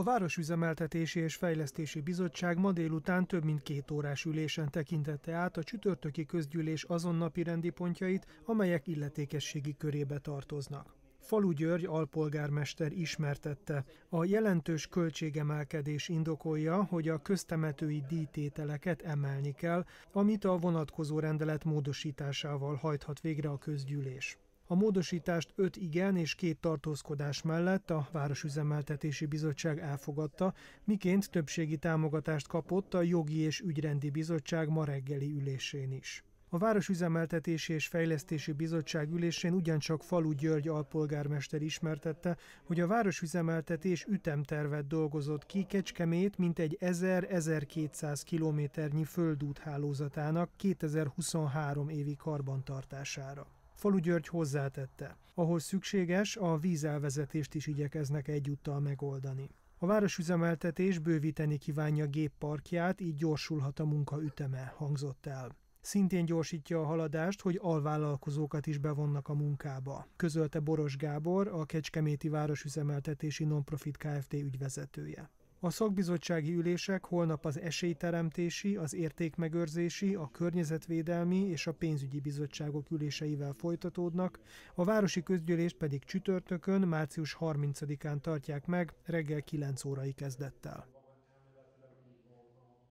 A Városüzemeltetési és Fejlesztési Bizottság ma délután több mint két órás ülésen tekintette át a csütörtöki közgyűlés azon napi rendi pontjait, amelyek illetékességi körébe tartoznak. Falu György alpolgármester ismertette. A jelentős költségemelkedés indokolja, hogy a köztemetői díjtételeket emelni kell, amit a vonatkozó rendelet módosításával hajthat végre a közgyűlés. A módosítást öt igen és két tartózkodás mellett a Városüzemeltetési Bizottság elfogadta, miként többségi támogatást kapott a Jogi és Ügyrendi Bizottság ma reggeli ülésén is. A Városüzemeltetési és Fejlesztési Bizottság ülésén ugyancsak Falu György alpolgármester ismertette, hogy a városüzemeltetés ütemtervet dolgozott ki Kecskemét egy 1000-1200 kilométernyi földút hálózatának 2023 évi karbantartására. Falu György hozzátette, ahol szükséges, a vízelvezetést is igyekeznek egyúttal megoldani. A városüzemeltetés bővíteni kívánja gépparkját, így gyorsulhat a munka üteme, hangzott el. Szintén gyorsítja a haladást, hogy alvállalkozókat is bevonnak a munkába, közölte Boros Gábor, a Kecskeméti Városüzemeltetési Nonprofit Kft. ügyvezetője. A szakbizottsági ülések holnap az esélyteremtési, az értékmegőrzési, a környezetvédelmi és a pénzügyi bizottságok üléseivel folytatódnak, a városi közgyűlést pedig csütörtökön, március 30-án tartják meg reggel 9 órai kezdettel.